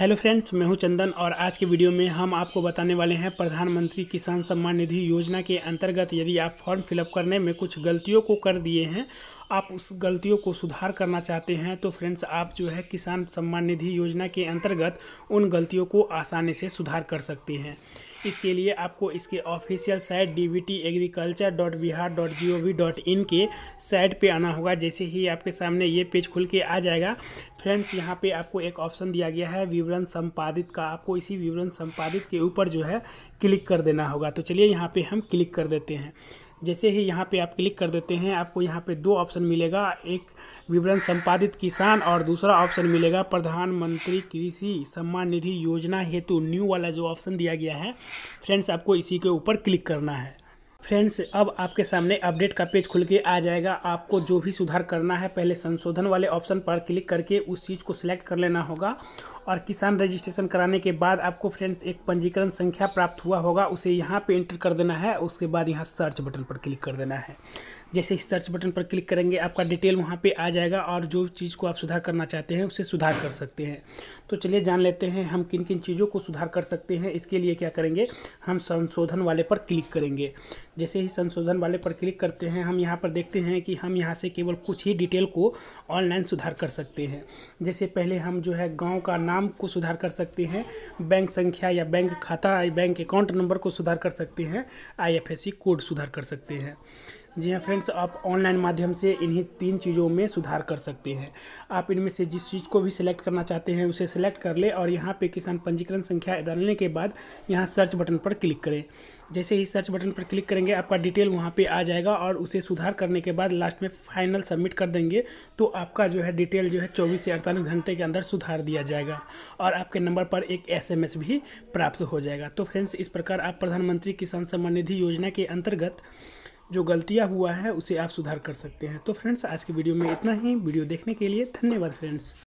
hello friends मैं हूं चंदन और आज के वीडियो में हम आपको बताने वाले हैं प्रधानमंत्री किसान सम्मान निधि योजना के अंतर्गत यदि आप फॉर्म फिलअप करने में कुछ गलतियों को कर दिए हैं आप उस गलतियों को सुधार करना चाहते हैं तो फ्रेंड्स आप जो है किसान सम्मान निधि योजना के अंतर्गत उन गलतियों को आसानी से सुधार कर सकते हैं इसके लिए आपको इसके official site D B T agriculture dot Bihar dot G O V dot in के साइट पे आना होगा जैसे ही आपके सामने ये पेज खुल के आ जाएगा फ्रेंड्स यहाँ पे आपको एक ऑप्शन दिया गया है विवरण संपादित का आपको इसी विवरण संपादित के ऊपर जो है क्लिक कर देना होगा तो चलिए यहाँ पर हम क्लिक कर देते हैं जैसे ही यहाँ पे आप क्लिक कर देते हैं आपको यहाँ पे दो ऑप्शन मिलेगा एक विवरण संपादित किसान और दूसरा ऑप्शन मिलेगा प्रधानमंत्री कृषि सम्मान निधि योजना हेतु न्यू वाला जो ऑप्शन दिया गया है फ्रेंड्स आपको इसी के ऊपर क्लिक करना है फ्रेंड्स अब आपके सामने अपडेट का पेज खुल के आ जाएगा आपको जो भी सुधार करना है पहले संशोधन वाले ऑप्शन पर क्लिक करके उस चीज़ को सिलेक्ट कर लेना होगा और किसान रजिस्ट्रेशन कराने के बाद आपको फ्रेंड्स एक पंजीकरण संख्या प्राप्त हुआ होगा उसे यहाँ पे एंटर कर देना है उसके बाद यहाँ सर्च बटन पर क्लिक कर देना है जैसे ही सर्च बटन पर क्लिक करेंगे आपका डिटेल वहाँ पर आ जाएगा और जो चीज़ को आप सुधार करना चाहते हैं उसे सुधार कर सकते हैं तो चलिए जान लेते हैं हम किन किन चीज़ों को सुधार कर सकते हैं इसके लिए क्या करेंगे हम संशोधन वाले पर क्लिक करेंगे जैसे ही संशोधन वाले पर क्लिक करते हैं हम यहाँ पर देखते हैं कि हम यहाँ से केवल कुछ ही डिटेल को ऑनलाइन सुधार कर सकते हैं जैसे पहले हम जो है गाँव का नाम को सुधार कर सकते हैं बैंक संख्या या बैंक खाता या बैंक अकाउंट नंबर को सुधार कर सकते हैं आई कोड सुधार कर सकते हैं जी हाँ फ्रेंड्स आप ऑनलाइन माध्यम से इन्हीं तीन चीज़ों में सुधार कर सकते हैं आप इनमें से जिस चीज़ को भी सिलेक्ट करना चाहते हैं उसे सिलेक्ट कर ले और यहाँ पे किसान पंजीकरण संख्या डालने के बाद यहाँ सर्च बटन पर क्लिक करें जैसे ही सर्च बटन पर क्लिक करेंगे आपका डिटेल वहाँ पर आ जाएगा और उसे सुधार करने के बाद लास्ट में फाइनल सबमिट कर देंगे तो आपका जो है डिटेल जो है चौबीस से अड़तालीस घंटे के अंदर सुधार दिया जाएगा और आपके नंबर पर एक एस भी प्राप्त हो जाएगा तो फ्रेंड्स इस प्रकार आप प्रधानमंत्री किसान सम्मान निधि योजना के अंतर्गत जो गलतियाँ हुआ है उसे आप सुधार कर सकते हैं तो फ्रेंड्स आज की वीडियो में इतना ही वीडियो देखने के लिए धन्यवाद फ्रेंड्स